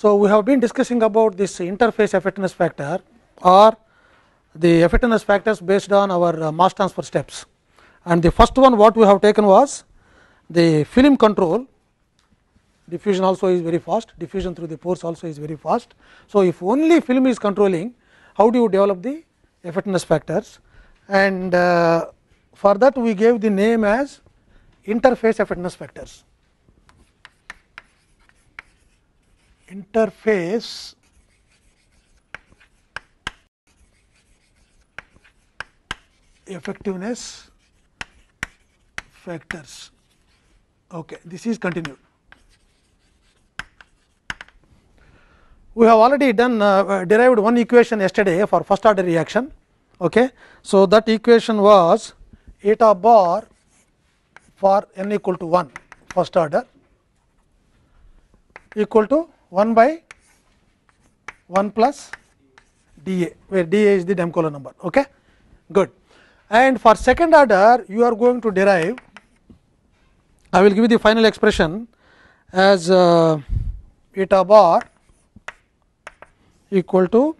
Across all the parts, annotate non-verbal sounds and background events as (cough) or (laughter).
So, we have been discussing about this interface effectiveness factor or the effectiveness factors based on our uh, mass transfer steps. And the first one what we have taken was the film control diffusion also is very fast, diffusion through the pores also is very fast. So, if only film is controlling, how do you develop the effectiveness factors? And uh, for that we gave the name as interface effectiveness factors. interface effectiveness factors. Okay, this is continued. We have already done uh, derived one equation yesterday for first order reaction. Okay. So, that equation was eta bar for n equal to 1 first order equal to 1 by 1 plus d a, where d a is the Damkohler number. Okay? Good. And for second order, you are going to derive, I will give you the final expression as uh, eta bar equal to,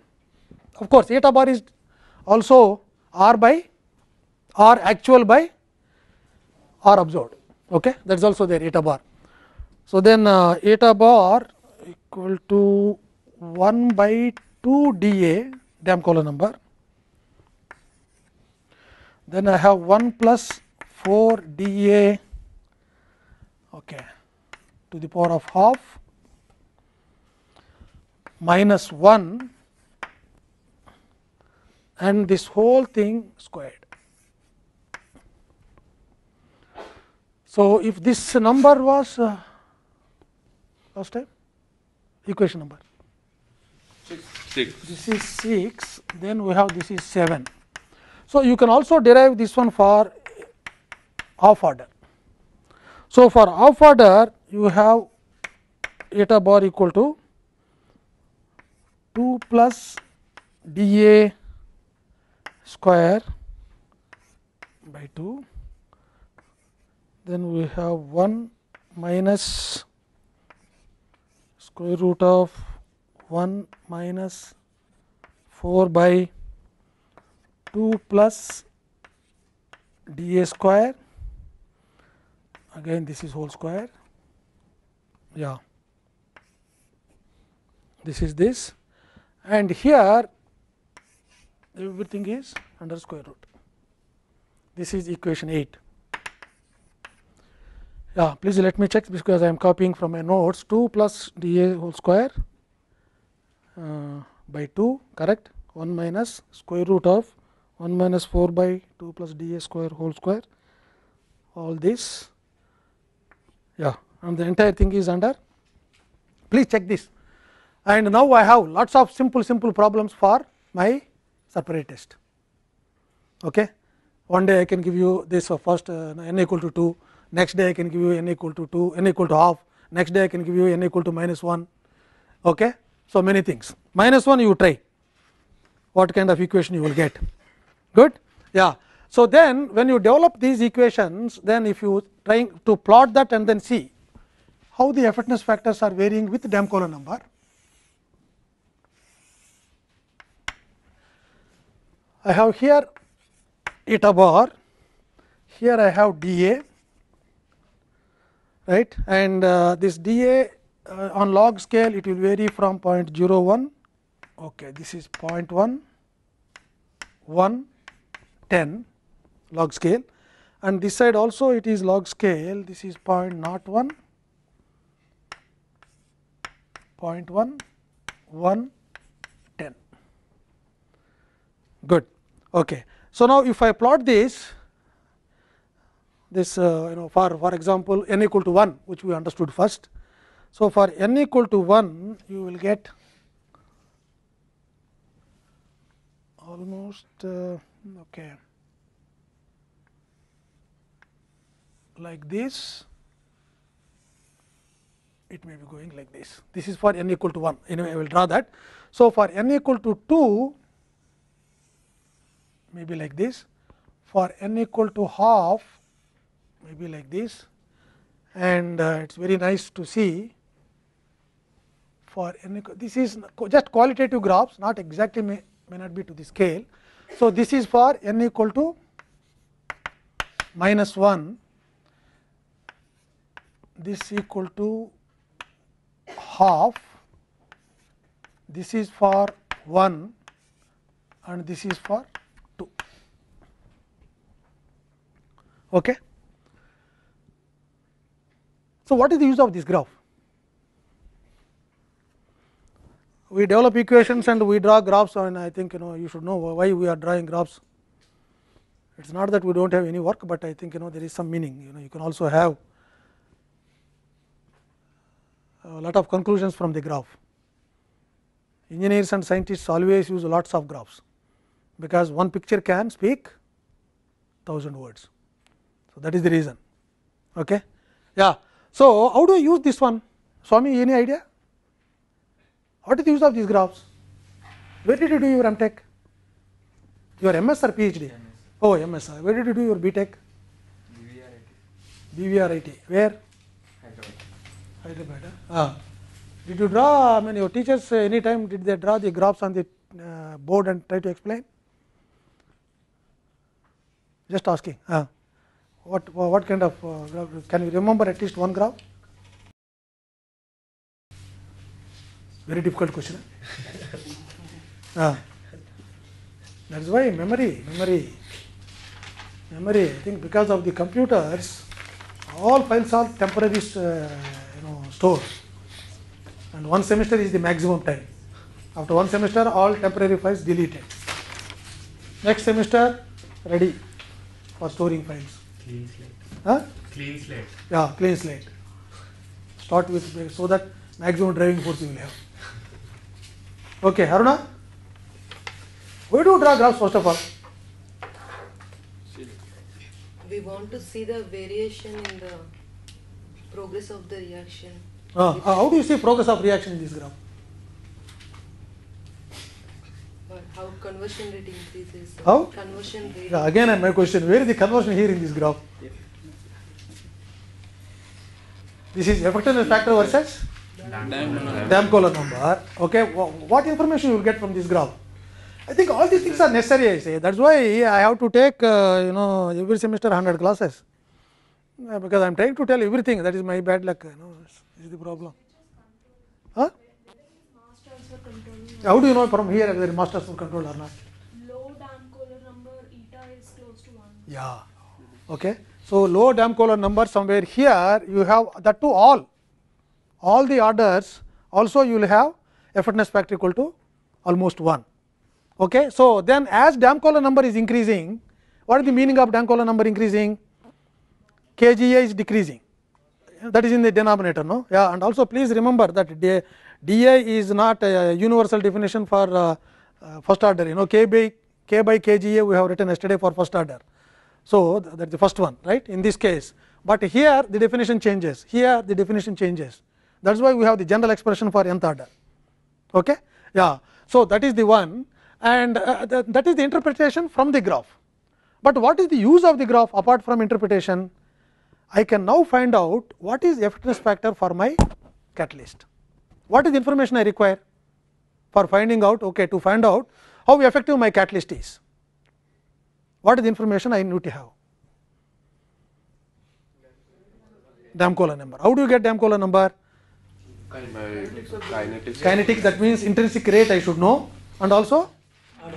of course, eta bar is also r by r actual by r absorbed. Okay? That is also there eta bar. So, then uh, eta bar equal to 1 by 2 d a Dam color number. Then I have 1 plus 4 d a okay, to the power of half minus 1 and this whole thing squared. So, if this number was uh, last time equation number 6. This is 6, then we have this is 7. So, you can also derive this one for half order. So, for half order you have eta bar equal to 2 plus d a square by 2 then we have 1 minus square root of 1 minus 4 by 2 plus d a square again this is whole square yeah this is this and here everything is under square root this is equation 8 yeah, please let me check because I am copying from my notes 2 plus d a whole square uh, by 2 correct 1 minus square root of 1 minus 4 by 2 plus d a square whole square all this yeah and the entire thing is under please check this and now I have lots of simple simple problems for my separate test okay one day I can give you this for first uh, n equal to 2 next day I can give you n equal to 2, n equal to half, next day I can give you n equal to minus 1. Okay? So, many things. Minus 1 you try, what kind of equation you will get. Good? Yeah. So, then when you develop these equations, then if you trying to plot that and then see how the effectiveness factors are varying with Damkohler number. I have here eta bar, here I have dA, right and uh, this dA uh, on log scale it will vary from 0.01 okay this is 0.1 1 10 log scale and this side also it is log scale this is 0.01 0.1 1 10 good okay so now if i plot this this uh, you know for for example, n equal to 1 which we understood first. So, for n equal to 1 you will get almost uh, okay like this it may be going like this. This is for n equal to 1 anyway I will draw that. So, for n equal to 2 may be like this for n equal to half maybe like this and uh, it is very nice to see for n, this is just qualitative graphs not exactly may, may not be to the scale. So, this is for n equal to minus 1 this equal to half this is for 1 and this is for 2 okay so, what is the use of this graph? We develop equations and we draw graphs and I think you know you should know why we are drawing graphs. It is not that we do not have any work, but I think you know there is some meaning you know you can also have a lot of conclusions from the graph. Engineers and scientists always use lots of graphs, because one picture can speak thousand words. So, that is the reason. Okay? Yeah, so, how do I use this one? Swami, any idea? What is the use of these graphs? Where did you do your MTech? Your MS or PhD? MS. Oh, MS. Where did you do your BTech? BVRIT. BVRIT. Where? Hyderabad. Hyderabad. Ah. Did you draw? I mean, your teachers uh, any time did they draw the graphs on the uh, board and try to explain? Just asking. Ah. What, what kind of uh, graph? Can you remember at least one graph? Very difficult question. (laughs) ah. That's why memory, memory, memory. I think because of the computers, all files are temporary, uh, you know, stored. And one semester is the maximum time. After one semester, all temporary files deleted. Next semester, ready for storing files. Clean slate. Huh? Clean slate. Yeah, clean slate. Start with so that maximum driving force you will have. Okay, Haruna? Where do you draw graphs first of all? We want to see the variation in the progress of the reaction. Ah, how do you see progress of reaction in this graph? How conversion rate increases. How? Conversion rate. again, my question, where is the conversion here in this graph? This is effectiveness factor versus? Dam color number. Okay, what information you will get from this graph? I think all these things are necessary, I say. That is why I have to take, uh, you know, every semester 100 classes. because I am trying to tell everything, that is my bad luck, you know, is the problem. How do you know from here whether master is control or not? Low Damkohler number eta is close to 1. Yeah. Okay. So, low Damkohler number somewhere here you have that to all, all the orders also you will have effectiveness factor equal to almost 1. Okay. So, then as Damkohler number is increasing, what is the meaning of Damkohler number increasing? KGA is decreasing. That is in the denominator, no? Yeah, and also please remember that d i is not a universal definition for uh, uh, first order you know k by k by k g a we have written yesterday for first order. So, that is the first one right in this case, but here the definition changes here the definition changes that is why we have the general expression for nth order. Okay? Yeah. So, that is the one and uh, that is the interpretation from the graph, but what is the use of the graph apart from interpretation I can now find out what is the effectiveness factor for my catalyst what is the information I require for finding out okay to find out how effective my catalyst is what is the information I need to have Damkola number how do you get Damkola number Kinetic. Kinetic. that means intrinsic rate I should know and also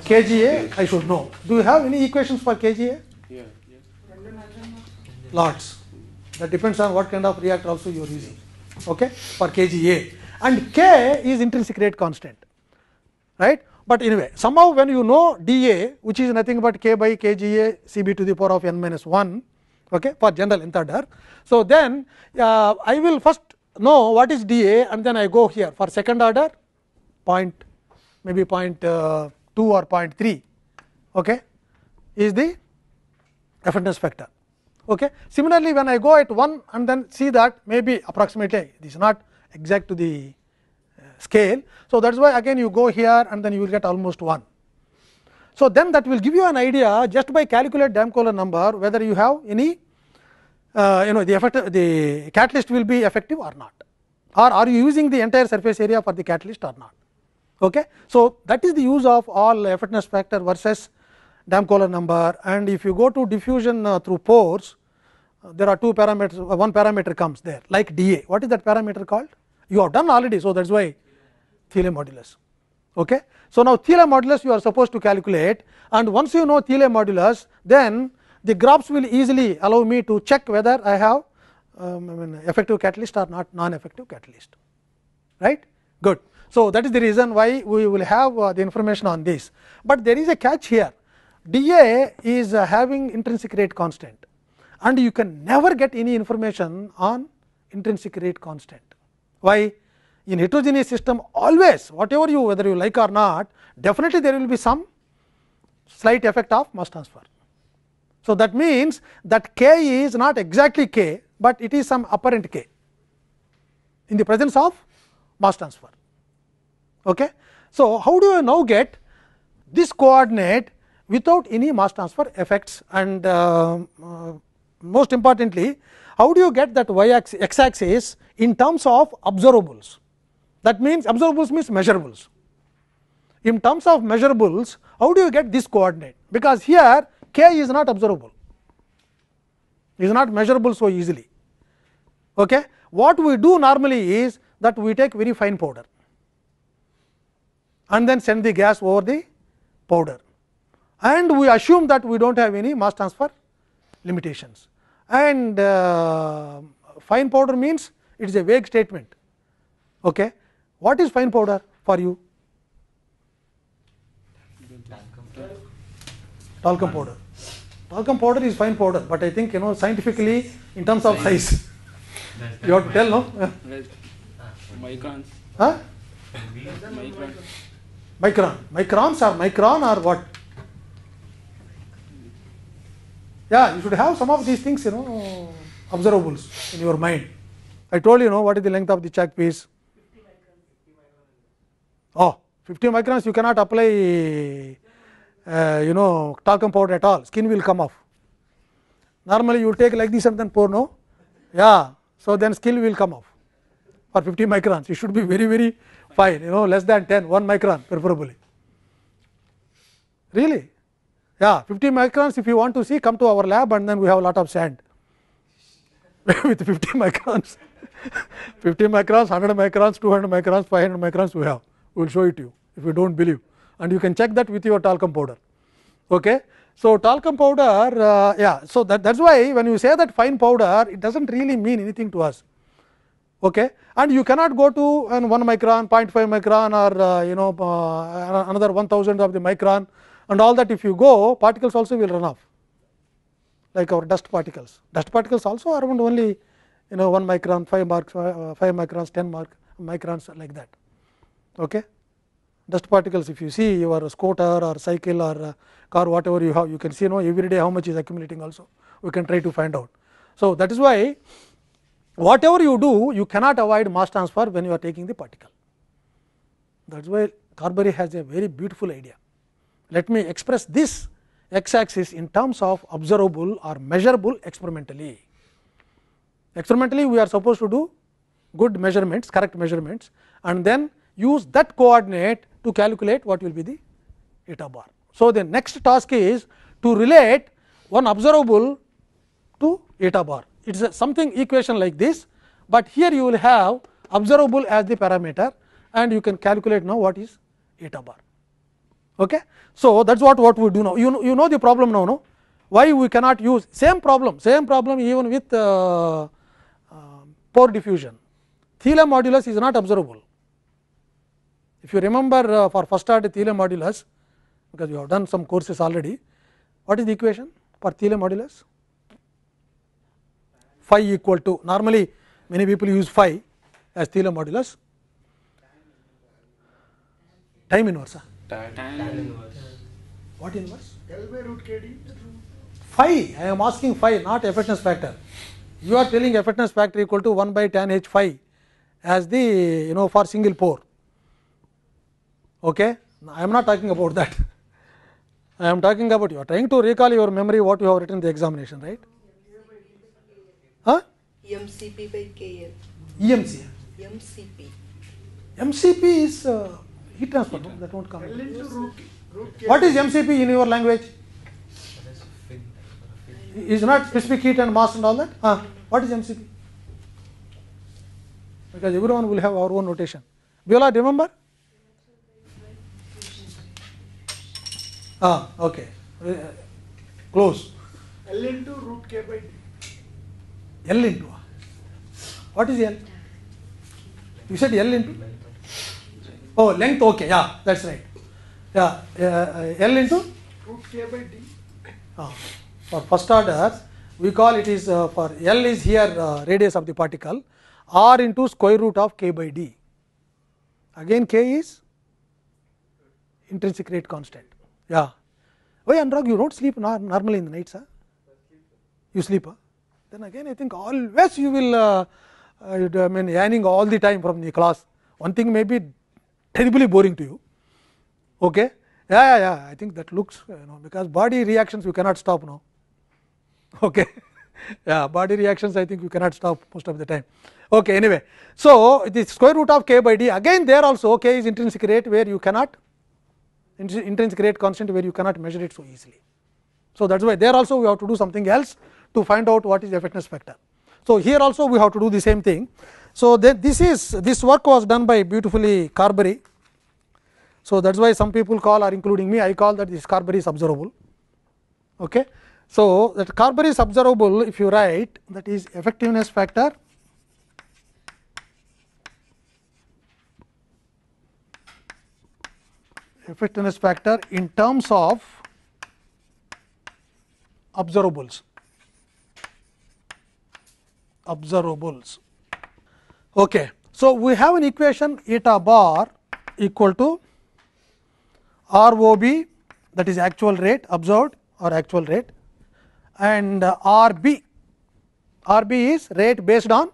KGA I should know do you have any equations for KGA yeah lots that depends on what kind of reactor also you are using okay for KGA and k is intrinsic rate constant. right? But anyway, somehow when you know d a which is nothing but k by k g a c b to the power of n minus 1 okay, for general nth order. So, then uh, I will first know what is d a and then I go here for second order point maybe point, uh, 2 or point point three, okay, is the effectiveness factor. Okay. Similarly, when I go at 1 and then see that maybe approximately this is not exact to the uh, scale. So, that is why again you go here and then you will get almost 1. So, then that will give you an idea just by calculate Damkohler number whether you have any uh, you know the effect the catalyst will be effective or not or are you using the entire surface area for the catalyst or not. Okay? So, that is the use of all effectiveness factor versus Damkohler number and if you go to diffusion uh, through pores uh, there are two parameters uh, one parameter comes there like dA what is that parameter called you have done already, so that is why Thiele modulus. Okay? So, now Thiele modulus you are supposed to calculate and once you know Thiele modulus, then the graphs will easily allow me to check whether I have um, I mean effective catalyst or not non-effective catalyst. Right? Good. So, that is the reason why we will have uh, the information on this, but there is a catch here. DA is uh, having intrinsic rate constant and you can never get any information on intrinsic rate constant. Why? In heterogeneous system always whatever you whether you like or not definitely there will be some slight effect of mass transfer. So, that means that k is not exactly k, but it is some apparent k in the presence of mass transfer. Okay? So, how do you now get this coordinate without any mass transfer effects and uh, uh, most importantly how do you get that y axis, x axis in terms of observables? That means observables means measurables. In terms of measurables, how do you get this coordinate? Because here k is not observable, is not measurable so easily. Okay? What we do normally is that we take very fine powder and then send the gas over the powder and we assume that we do not have any mass transfer limitations and uh, fine powder means it is a vague statement. Okay. What is fine powder for you? Talcum powder. Talcum powder is fine powder, but I think you know scientifically in terms of size. You have to tell no? Microns. Huh? Micron. Microns are micron or what? Yeah, you should have some of these things, you know, observables in your mind. I told you, know, what is the length of the check piece? 50 oh, 50 microns, you cannot apply, uh, you know, talcum powder at all. Skin will come off. Normally, you take like this and then pour, no? Yeah, so then skin will come off for 50 microns. It should be very, very fine, you know, less than 10, 1 micron preferably. Really? Yeah, 50 microns if you want to see come to our lab and then we have a lot of sand (laughs) with 50 microns, (laughs) 50 microns, 100 microns, 200 microns, 500 microns we have. We will show it to you if you do not believe and you can check that with your talcum powder. Okay. So, talcum powder uh, yeah, so that, that is why when you say that fine powder it does not really mean anything to us. Okay. And you cannot go to an 1 micron, 0.5 micron or uh, you know uh, another 1000 of the micron and all that if you go particles also will run off like our dust particles. Dust particles also are around only you know 1 micron, 5 marks, uh, 5 microns, 10 mark, microns like that. Okay? Dust particles if you see your scooter or cycle or uh, car whatever you have you can see you know every day how much is accumulating also we can try to find out. So, that is why whatever you do you cannot avoid mass transfer when you are taking the particle. That is why Carberry has a very beautiful idea. Let me express this x axis in terms of observable or measurable experimentally. Experimentally, we are supposed to do good measurements, correct measurements and then use that coordinate to calculate what will be the eta bar. So, the next task is to relate one observable to eta bar. It is something equation like this, but here you will have observable as the parameter and you can calculate now what is eta bar. Okay. So, that is what, what we do now. You, know, you know the problem now, no? why we cannot use same problem, same problem even with uh, uh, pore diffusion. Thiele modulus is not observable. If you remember uh, for first order Thiele modulus, because you have done some courses already, what is the equation for Thiele modulus? phi equal to normally many people use phi as Thiele modulus time inverse. tan, I am asking phi, not effectiveness factor. You are telling effectiveness factor equal to 1 by tan h phi as the you know for single pore. Okay, I am not talking about that. I am talking about you are trying to recall your memory what you have written in the examination, right? Huh? EMCP by KL. EMC. MCP. MCP is. Uh, Heat transfer, heat no? that won't come. What is MCP in your language? Is not specific heat and mass and all that? Huh? What is MCP? Because everyone will have our own notation. Biola, do you remember? Ah, okay. Close. L into root k by d. L into. What is L? You said L into? Oh, length, okay, yeah, that's right. Yeah, uh, uh L into? Root K by D. Oh, for first order, we call it is uh, for L is here uh, radius of the particle, R into square root of K by D. Again, K is intrinsic rate constant. Yeah. Why, Anurag, you don't sleep normally in the nights? Huh? You sleep. Huh? Then again, I think always you will, uh, uh, I mean, yearning all the time from the class. One thing may be terribly boring to you. Okay? Yeah, yeah, yeah. I think that looks, you know, because body reactions you cannot stop now. (laughs) Okay? yeah, body reactions I think you cannot stop most of the time. Okay, anyway. So, the square root of k by d, again there also k is intrinsic rate where you cannot, intrinsic rate constant where you cannot measure it so easily. So, that is why there also we have to do something else to find out what is the effectiveness factor. So, here also we have to do the same thing. So, this is this work was done by beautifully Carberry. So, that is why some people call or including me I call that this Carberry is observable. Okay. So, that Carberry is observable if you write that is effectiveness factor effectiveness factor in terms of observables observables Okay. So, we have an equation eta bar equal to R O B that is actual rate observed or actual rate and uh, R B. R B is rate based on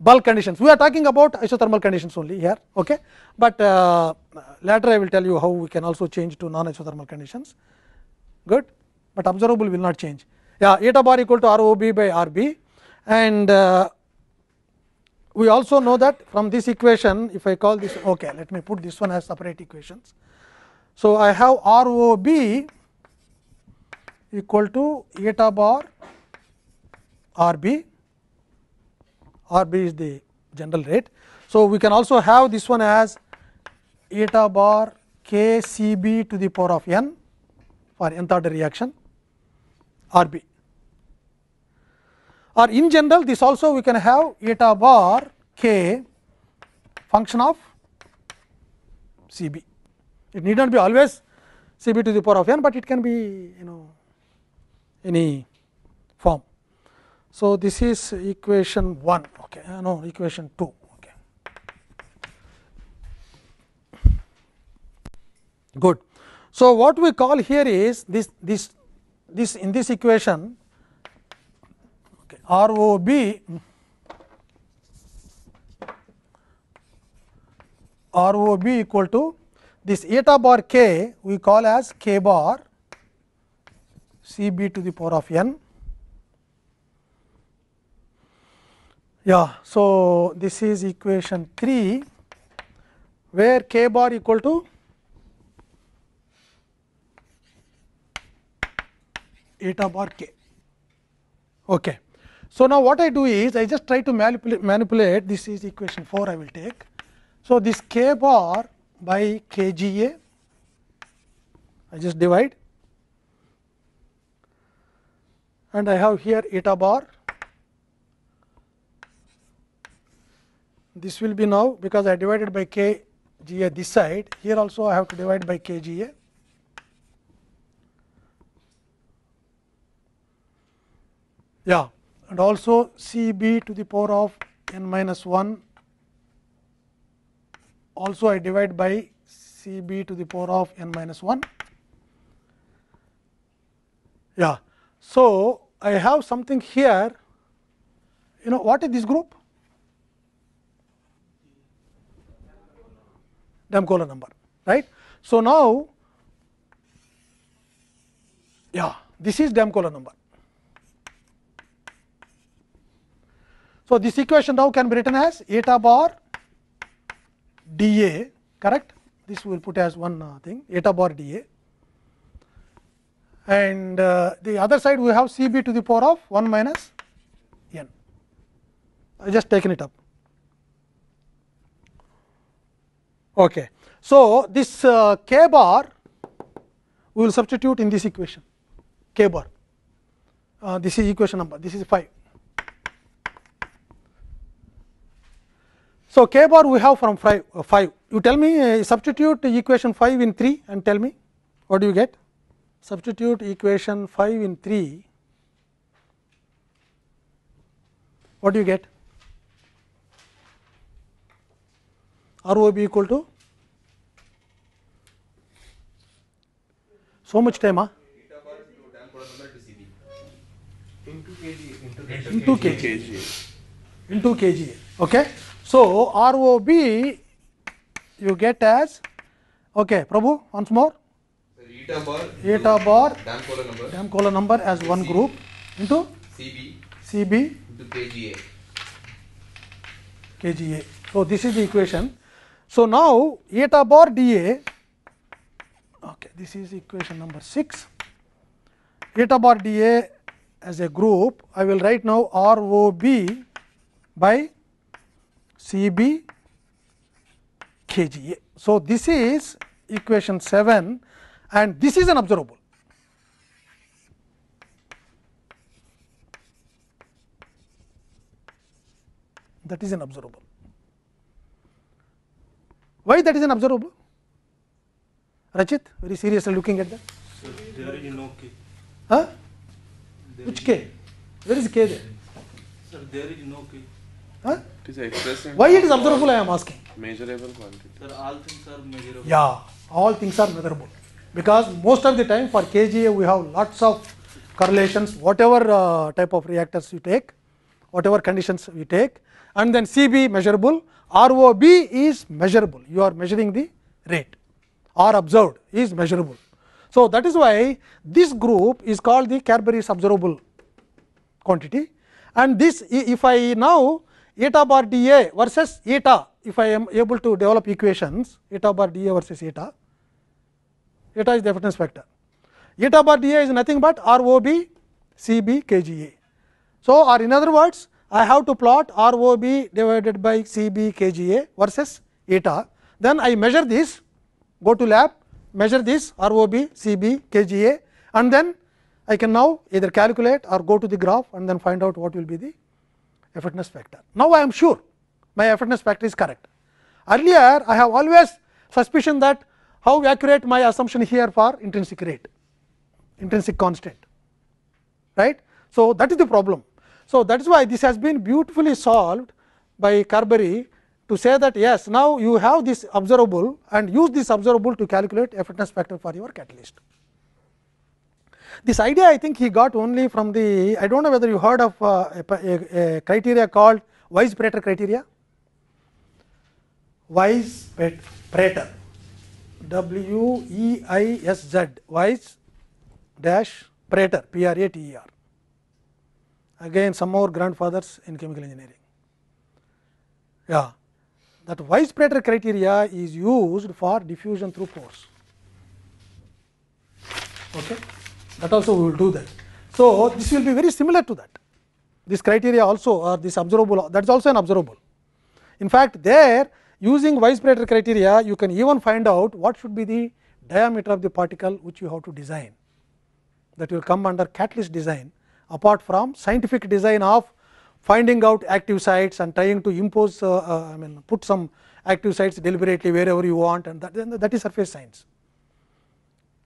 bulk conditions. We are talking about isothermal conditions only here, okay? but uh, later I will tell you how we can also change to non isothermal conditions. Good, but observable will not change. Yeah, eta bar equal to R O B by R B and uh, we also know that from this equation, if I call this, okay, let me put this one as separate equations. So, I have ROB equal to eta bar R B. R B is the general rate. So, we can also have this one as eta bar k C b to the power of n for nth order reaction RB or in general this also we can have eta bar k function of C b. It need not be always C b to the power of n, but it can be you know any form. So, this is equation 1, okay, uh, no equation 2. Okay. Good. So, what we call here is this, this, this in this equation ROB ROB equal to this eta bar k we call as k bar C b to the power of n. Yeah, so this is equation 3 where k bar equal to eta bar k. Okay. So, now what I do is I just try to manipulate, manipulate this is equation 4 I will take. So, this k bar by k g a I just divide and I have here eta bar this will be now because I divided by k g a this side here also I have to divide by k g a yeah and also C b to the power of n minus 1 also I divide by C b to the power of n minus 1. Yeah. So, I have something here you know what is this group? Damkohler number right. So, now yeah this is Damkohler number So, this equation now can be written as eta bar d a correct this we will put as one uh, thing eta bar d a and uh, the other side we have C b to the power of 1 minus n. I just taken it up. Okay. So, this uh, k bar we will substitute in this equation k bar, uh, this is equation number, this is 5. So, k bar we have from uh, 5, you tell me uh, substitute equation 5 in 3 and tell me what do you get substitute equation 5 in 3 what do you get r o b equal to so much time huh? into kg into kg into kg okay So, R O B you get as okay, Prabhu once more eta bar eta bar dam cola number dam cola number as one C group into C B C B into K K G A G A. So, this is the equation. So, now eta bar D A okay, this is equation number six. eta bar D A as a group I will write now R O B by CB KGA. So, this is equation 7 and this is an observable. That is an observable. Why that is an observable? Rachit, very seriously looking at that. So, there is no K. Huh? There Which K? Where is K there? Sir, there is no K. Huh? It is Why it is observable? I am asking. Measurable quantity. Sir, all things are measurable. Yeah, all things are measurable. Because most of the time for KGA we have lots of correlations, whatever uh, type of reactors you take, whatever conditions you take, and then CB measurable, ROB is measurable. You are measuring the rate or observed is measurable. So, that is why this group is called the Carberry observable quantity and this if I now eta bar d a versus eta if I am able to develop equations eta bar d a versus eta, eta is the reference vector. Eta bar d a is nothing but R O B C B K G A. So, or in other words I have to plot R O B divided by C B K G A versus eta, then I measure this go to lab measure this R O B C B K G A and then I can now either calculate or go to the graph and then find out what will be the Effortness factor. Now, I am sure my effortness factor is correct. Earlier, I have always suspicion that how accurate my assumption here for intrinsic rate, intrinsic constant, right. So, that is the problem. So, that is why this has been beautifully solved by Carberry to say that yes, now you have this observable and use this observable to calculate effortness factor for your catalyst. This idea I think he got only from the, I do not know whether you heard of uh, a, a, criteria called Weiss-Prater criteria. Weiss-Prater, W E I S Z, Weiss dash Prater, P R A T E R. Again, some more grandfathers in chemical engineering. Yeah, that Weiss-Prater criteria is used for diffusion through pores. Okay that also we will do that. So, this will be very similar to that. This criteria also or this observable that is also an observable. In fact, there using Weisbreiter criteria you can even find out what should be the diameter of the particle which you have to design that will come under catalyst design apart from scientific design of finding out active sites and trying to impose uh, uh, I mean put some active sites deliberately wherever you want and that, that is surface science.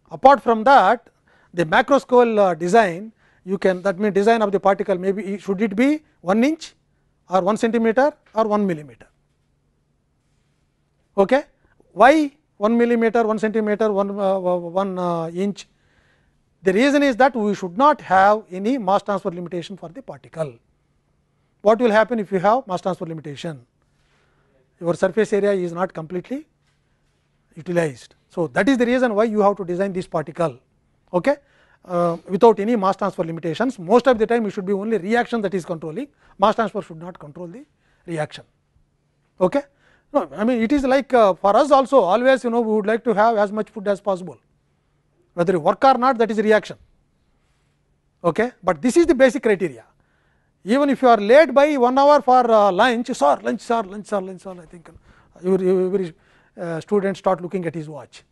Apart from that the macro scale uh, design you can that means design of the particle maybe should it be 1 inch or 1 centimeter or 1 millimeter. Okay. Why 1 millimeter, 1 centimeter, 1, uh, 1 uh, inch? The reason is that we should not have any mass transfer limitation for the particle. What will happen if you have mass transfer limitation? Your surface area is not completely utilized. So, that is the reason why you have to design this particle. Okay? Uh, without any mass transfer limitations. Most of the time it should be only reaction that is controlling, mass transfer should not control the reaction. Okay? No, I mean it is like uh, for us also always you know we would like to have as much food as possible, whether you work or not that is reaction. Okay? But this is the basic criteria. Even if you are late by 1 hour for uh, lunch, sir, lunch, sir, lunch, sir, lunch, sir, I think every, uh, every uh, student start looking at his watch.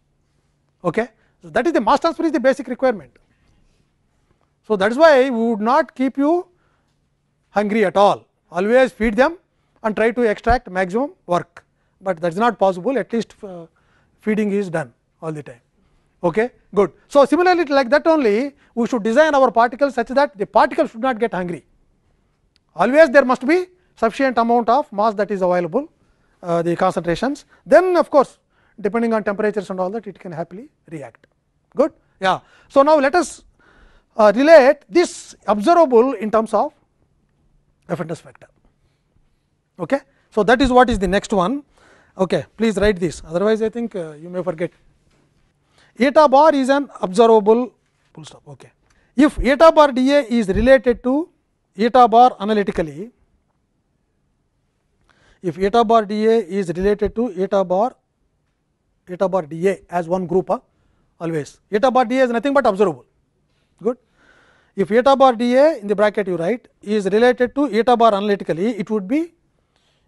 Okay? So, that is the mass transfer is the basic requirement. So, that is why we would not keep you hungry at all, always feed them and try to extract maximum work, but that is not possible at least feeding is done all the time. Okay, good. So, similarly like that only we should design our particles such that the particle should not get hungry. Always there must be sufficient amount of mass that is available, uh, the concentrations. Then of course, depending on temperatures and all that it can happily react. good yeah so now let us uh, relate this observable in terms of affinities factor okay so that is what is the next one okay please write this otherwise i think uh, you may forget eta bar is an observable full stop okay if eta bar da is related to eta bar analytically if eta bar da is related to eta bar eta bar da as one group uh, always. Eta bar dA is nothing but observable. Good. If eta bar dA in the bracket you write is related to eta bar analytically, it would be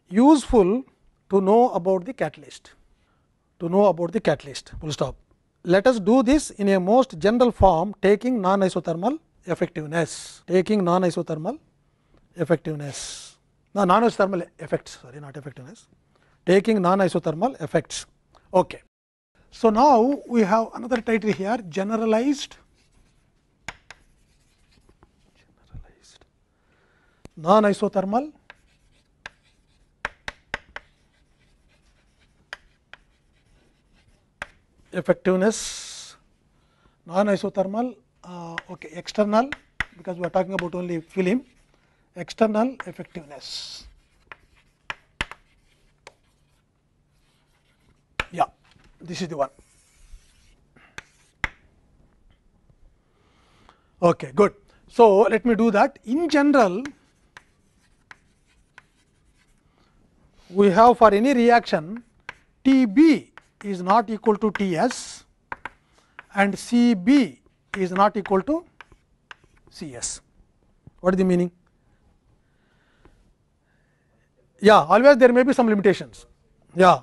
useful to know about the catalyst. To know about the catalyst. Full stop. Let us do this in a most general form, taking non-isothermal effectiveness. Taking non-isothermal effectiveness. No, non-isothermal effects. Sorry, not effectiveness. Taking non-isothermal effects. Okay. So, now we have another title here generalized non isothermal effectiveness non isothermal uh, okay external because we are talking about only film external effectiveness yeah this is the one. Okay, good. So, let me do that. In general, we have for any reaction T B is not equal to T S and C B is not equal to C S. What is the meaning? Yeah, always there may be some limitations. Yeah,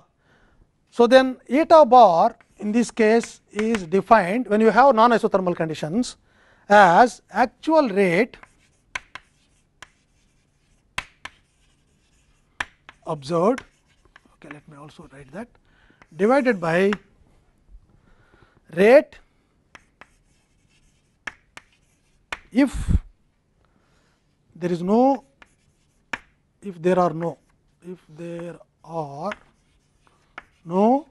so, then eta bar in this case is defined when you have non isothermal conditions as actual rate observed okay let me also write that divided by rate if there is no if there are no if there are no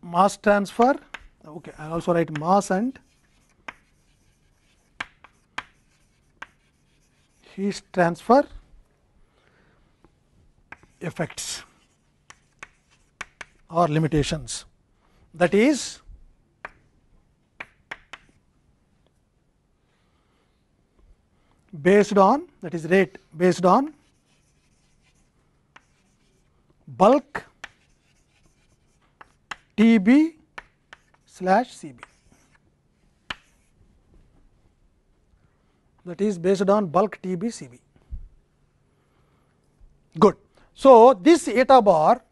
mass transfer okay I also write mass and heat transfer effects or limitations that is based on that is rate based on bulk T B slash C B. That is based on bulk T B C B. Good. So, this eta bar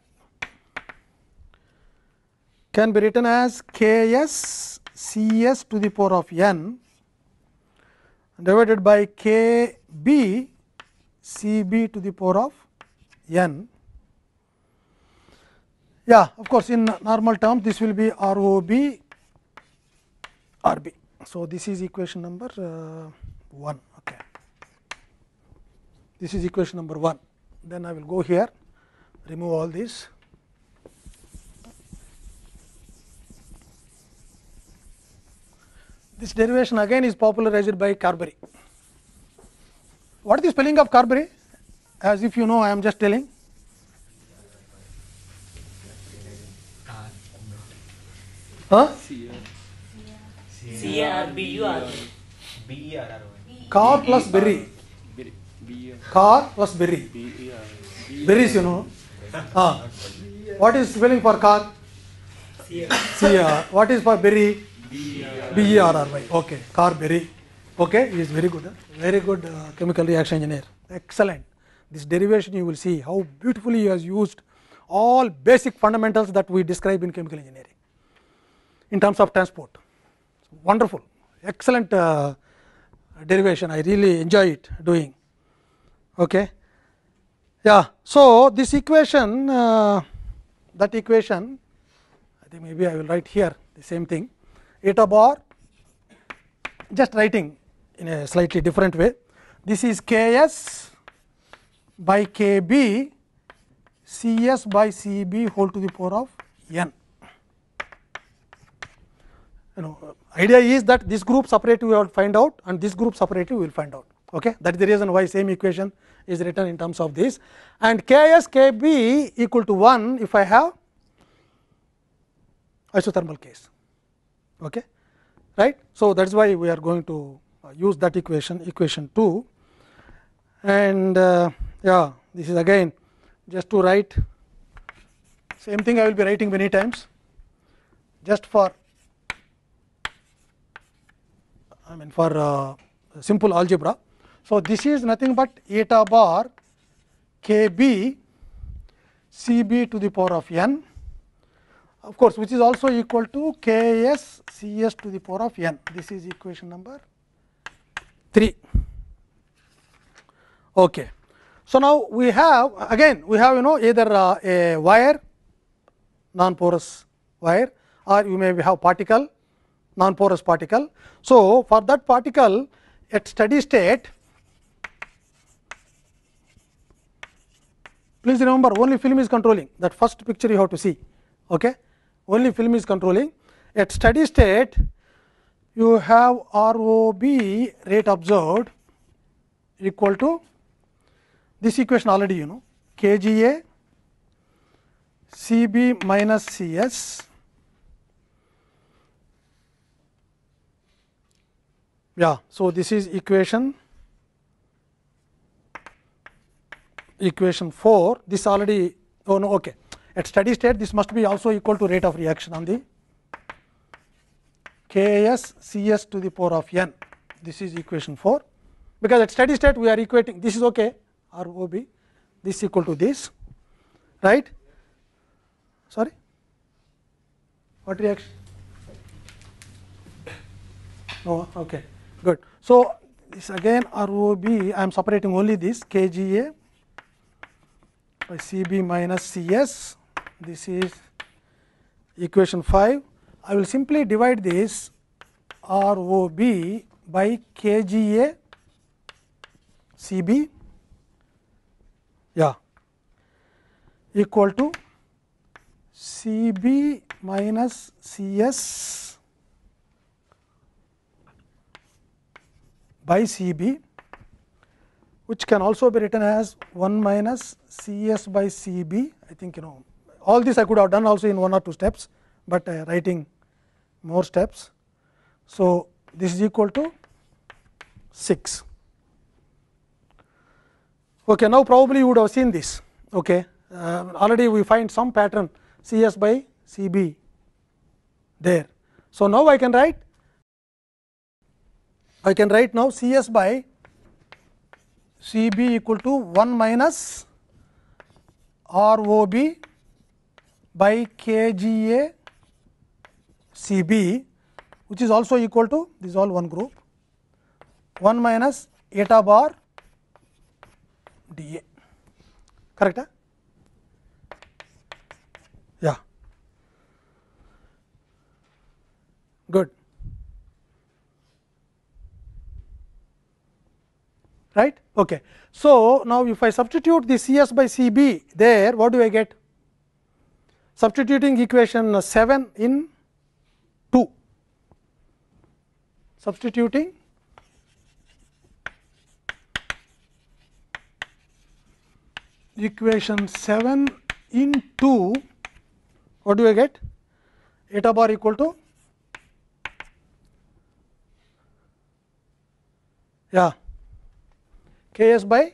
can be written as K s C s to the power of n divided by K b C b to the power of n yeah, of course, in normal terms this will be R O B R B. So, this is equation number uh, 1. Okay. This is equation number 1. Then I will go here, remove all this. This derivation again is popularized by Carberry. What is the spelling of Carberry? As if you know, I am just telling Huh? C A R B U R. B E R R O. Car plus berry. Car plus berry. Berries, you know. Ah. What is spelling for car? C R. What is for berry? B E R R Y. Okay. Car berry. Okay. He is very good. Very good uh, chemical reaction engineer. Excellent. This derivation you will see how beautifully he has used all basic fundamentals that we describe in chemical engineering in terms of transport. So, wonderful, excellent uh, derivation. I really enjoy it doing. Okay. Yeah. So, this equation, uh, that equation, I think maybe I will write here the same thing, eta bar, just writing in a slightly different way. This is K s by K b C s by C b whole to the power of n you know idea is that this group separate we will find out and this group separate we will find out. Okay? That is the reason why same equation is written in terms of this and K B equal to 1 if I have isothermal case. Okay? Right? So, that is why we are going to uh, use that equation equation 2 and uh, yeah this is again just to write same thing I will be writing many times just for I mean for uh, simple algebra. So, this is nothing but eta bar k b c b to the power of n of course, which is also equal to k s c s to the power of n. This is equation number 3. Okay. So, now we have again we have you know either uh, a wire non porous wire or you may have particle non-porous particle. So, for that particle at steady state, please remember only film is controlling that first picture you have to see. Okay? Only film is controlling. At steady state, you have ROB rate observed equal to this equation already you know K G A C B minus CS yeah. So, this is equation equation 4 this already oh no okay at steady state this must be also equal to rate of reaction on the ks cs to the power of n this is equation 4 because at steady state we are equating this is okay rob this equal to this right sorry what reaction no okay good. So, this again R O B. I am separating only this KGA by CB minus CS this is equation 5. I will simply divide this ROB by K G A C B. yeah equal to CB minus CS by C b which can also be written as 1 minus C s by C b. I think you know all this I could have done also in one or two steps, but uh, writing more steps. So, this is equal to 6. Okay, now, probably you would have seen this. Okay, uh, already we find some pattern C s by C b there. So, now I can write I can write now C s by C b equal to 1 minus R O b by K g a C b which is also equal to this is all one group 1 minus eta bar d a correct huh? yeah good right. Okay. So, now if I substitute the C s by C b there, what do I get? Substituting equation 7 in 2, substituting equation 7 in 2, what do I get? Eta bar equal to yeah Ks by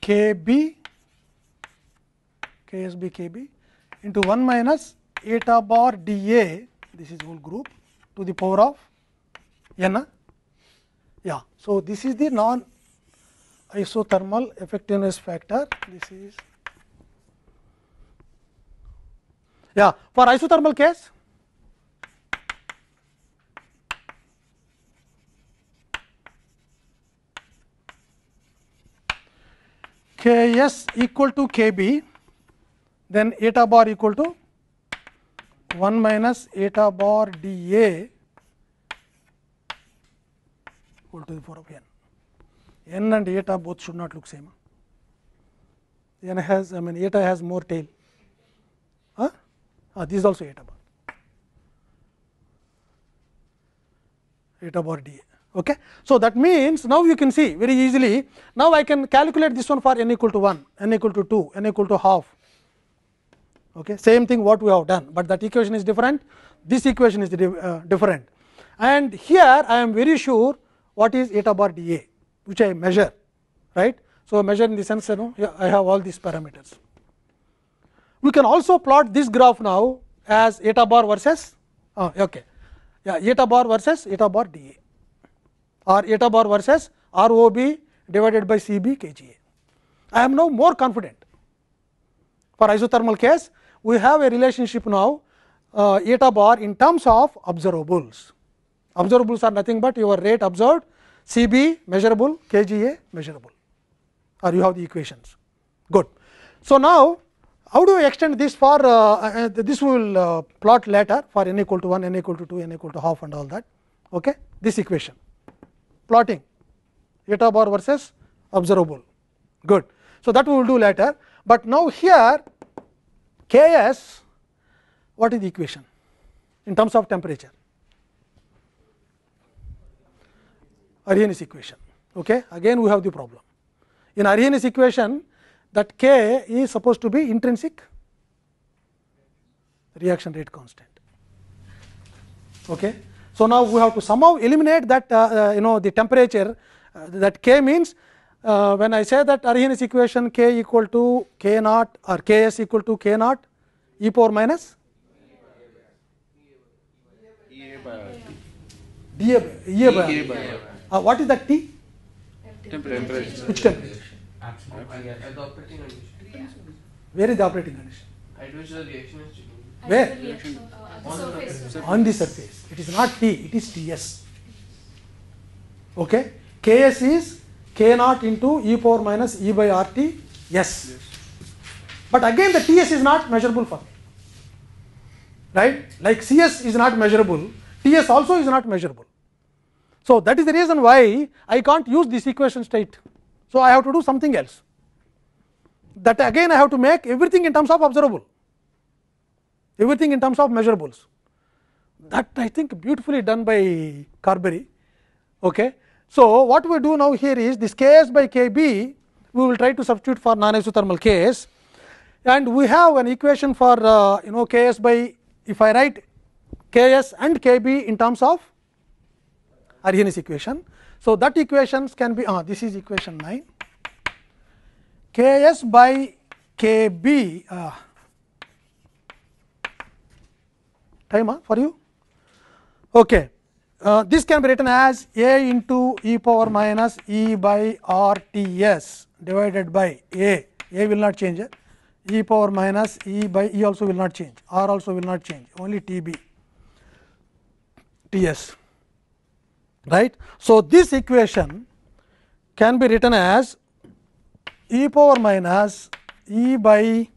Kb Ksb Kb into 1 minus eta bar dA this is whole group to the power of n. Yeah, so this is the non isothermal effectiveness factor. This is yeah for isothermal case. K s equal to K b, then eta bar equal to 1 minus eta bar d a equal to the power of n. n and eta both should not look same. n has, I mean, eta has more tail. Huh? Ah, this is also eta bar. Eta bar d a. Okay. So, that means now you can see very easily now I can calculate this one for n equal to 1, n equal to 2, n equal to half. Okay. Same thing what we have done, but that equation is different, this equation is uh, different. And here I am very sure what is eta bar d a, which I measure. right? So, measure in the sense you know, I have all these parameters. We can also plot this graph now as eta bar versus oh, okay. yeah, eta bar versus eta bar d a or eta bar versus R O B divided by C B K G A. I am now more confident. For isothermal case, we have a relationship now uh, eta bar in terms of observables. Observables are nothing but your rate observed, C B measurable, K G A measurable, or you have the equations. Good. So, now how do we extend this for uh, uh, uh this we will uh, plot later for n equal to 1, n equal to 2, n equal to half and all that. Okay? This equation plotting eta bar versus observable. Good. So, that we will do later, but now here K s what is the equation in terms of temperature? Arrhenius equation. Okay? Again, we have the problem. In Arrhenius equation, that K is supposed to be intrinsic reaction rate constant. Okay? So, now we have to somehow eliminate that uh, uh, you know the temperature uh, that K means when I say that Arrhenius equation K equal to K naught or K s equal to K naught e power minus D A by R. Uh, what is that T? Temperature. Which temperature? Where is the operating condition? Where? on the surface. On the surface. It is not T, it is Ts. Okay? Ks is K naught into e power minus e by RT S. Yes. But again the Ts is not measurable for me. Right? Like Cs is not measurable, Ts also is not measurable. So that is the reason why I can't use this equation straight. So I have to do something else. That again I have to make everything in terms of observable everything in terms of measurables. That I think beautifully done by Carberry. Okay. So, what we do now here is this Ks by Kb, we will try to substitute for non-isothermal Ks and we have an equation for uh, you know Ks by if I write Ks and Kb in terms of Arrhenius equation. So, that equations can be uh, this is equation 9 Ks by Kb uh, time huh, for you. Okay. Uh, this can be written as a into e power minus e by r t s divided by a, a will not change, e power minus e by e also will not change, r also will not change, only t b t s. Right. So, this equation can be written as e power minus e by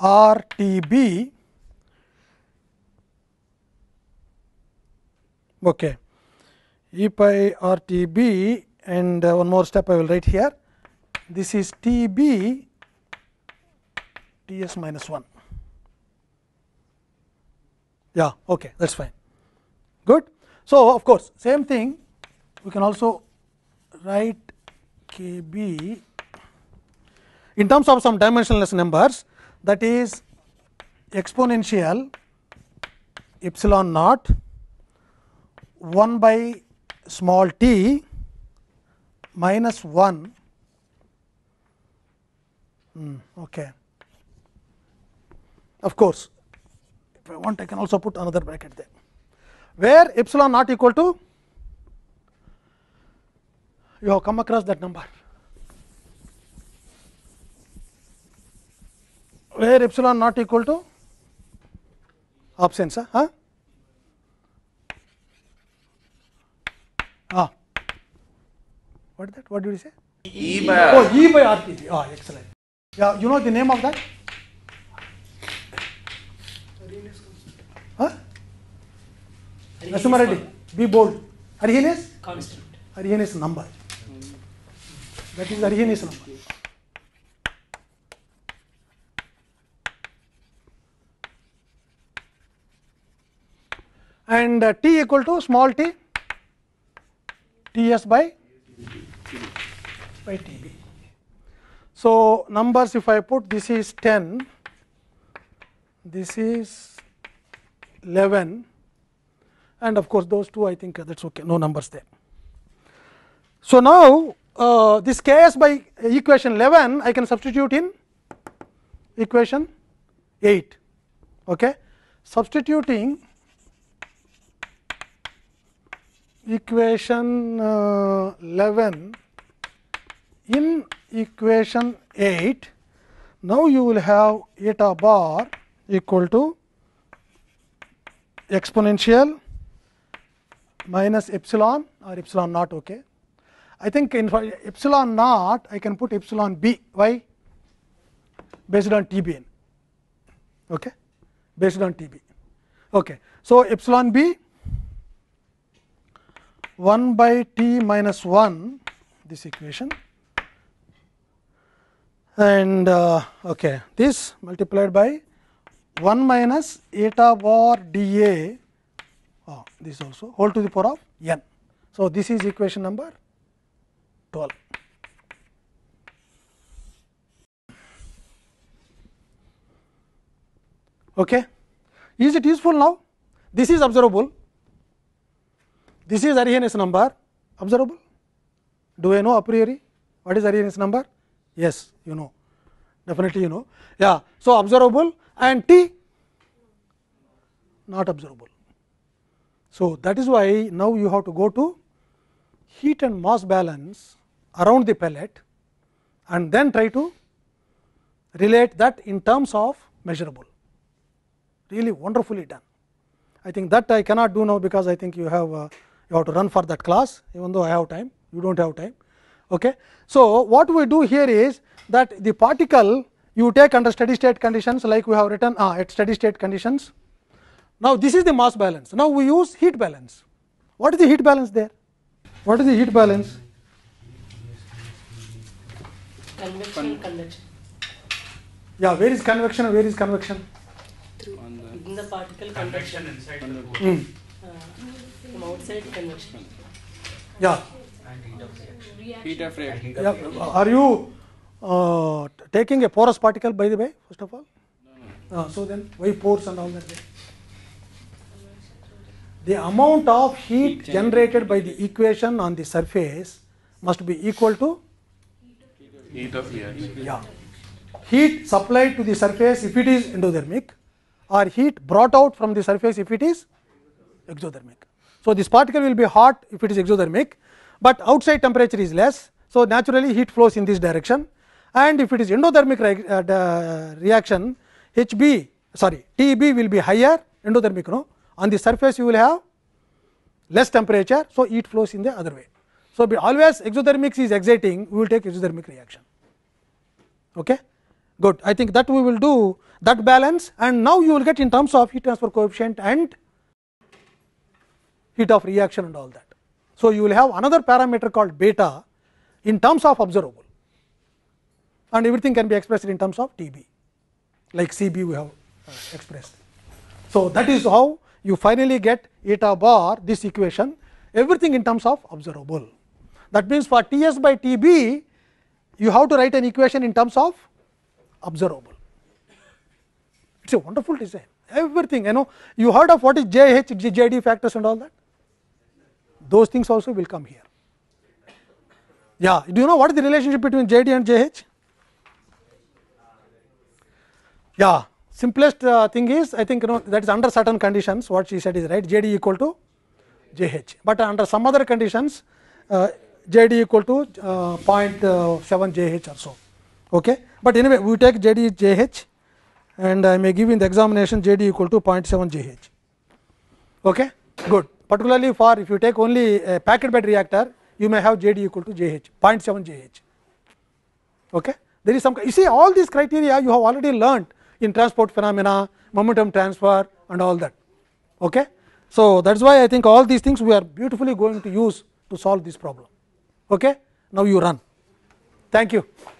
r t b Okay. E pi r t b and uh, one more step I will write here. This is t b t s minus 1. Yeah, okay, that is fine. Good. So, of course, same thing we can also write k b in terms of some dimensionless numbers that is exponential epsilon naught 1 by small t minus 1 mm, okay. of course, if I want I can also put another bracket there, where epsilon not equal to you have come across that number, where epsilon not equal to options. Huh? Ah. What is that? What did you say? E by r Oh, E by r RTG. Ah, excellent. Yeah, you know the name of that? Huh? Nasima Reddy. Be bold. Arrhenius? Constant. Arrhenius number. That is Arrhenius number. And uh, t equal to small t Ts by by Tb. So, numbers if I put this is 10, this is 11 and of course, those two I think uh, that is okay, no numbers there. So, now uh, this Ks by equation 11 I can substitute in equation 8. Okay. Substituting equation uh, 11 in equation 8 now you will have eta bar equal to exponential minus epsilon or epsilon naught okay i think in epsilon naught i can put epsilon b why based on tbn okay based on tb okay so epsilon b 1 by t minus 1 this equation and uh, okay, this multiplied by 1 minus eta bar d a oh, this also whole to the power of n. So, this is equation number 12. Okay. Is it useful now? This is observable this is Arrhenius number observable. Do I know a priori what is Arrhenius number? Yes, you know definitely you know. Yeah, so observable and t not observable. So, that is why now you have to go to heat and mass balance around the pellet and then try to relate that in terms of measurable. Really wonderfully done. I think that I cannot do now because I think you have uh, you have to run for that class even though I have time, you do not have time. Okay. So, what we do here is that the particle you take under steady state conditions like we have written ah, at steady state conditions. Now, this is the mass balance. Now, we use heat balance. What is the heat balance there? What is the heat balance? Convection, convection. Yeah, where is convection? Where is convection? Through. In the particle convection. convection inside. Mm from outside convection. Yeah. heat of reaction. Heat of reaction. Yeah. Are you uh, taking a porous particle by the way, first of all? No, Uh, so then why pores and all that? Way? The amount of heat, heat generated by the equation on the surface must be equal to heat of reaction. Yeah. Heat supplied to the surface if it is endothermic or heat brought out from the surface if it is exothermic. So, this particle will be hot if it is exothermic, but outside temperature is less. So, naturally heat flows in this direction and if it is endothermic re uh, reaction H b sorry T b will be higher endothermic no on the surface you will have less temperature. So, heat flows in the other way. So, always exothermics is exciting we will take exothermic reaction. Okay? Good I think that we will do that balance and now you will get in terms of heat transfer coefficient and heat of reaction and all that. So, you will have another parameter called beta in terms of observable and everything can be expressed in terms of Tb like Cb we have uh, expressed. So, that is how you finally get eta bar this equation everything in terms of observable. That means, for T s by T b you have to write an equation in terms of observable. It is a wonderful design everything you know you heard of what is J h J d factors and all that those things also will come here. Yeah, do you know what is the relationship between JD and JH? Yeah, simplest uh, thing is I think you know that is under certain conditions what she said is right JD equal to JH, but under some other conditions uh, JD equal to uh, 0.7 JH or so. Okay, but anyway we take JD JH and I may give in the examination JD equal to 0.7 JH. Okay, good. particularly for if you take only a packed bed reactor you may have JD equal to JH 0.7 JH. Okay? There is some you see all these criteria you have already learnt in transport phenomena, momentum transfer and all that. Okay? So, that is why I think all these things we are beautifully going to use to solve this problem. Okay? Now, you run. Thank you.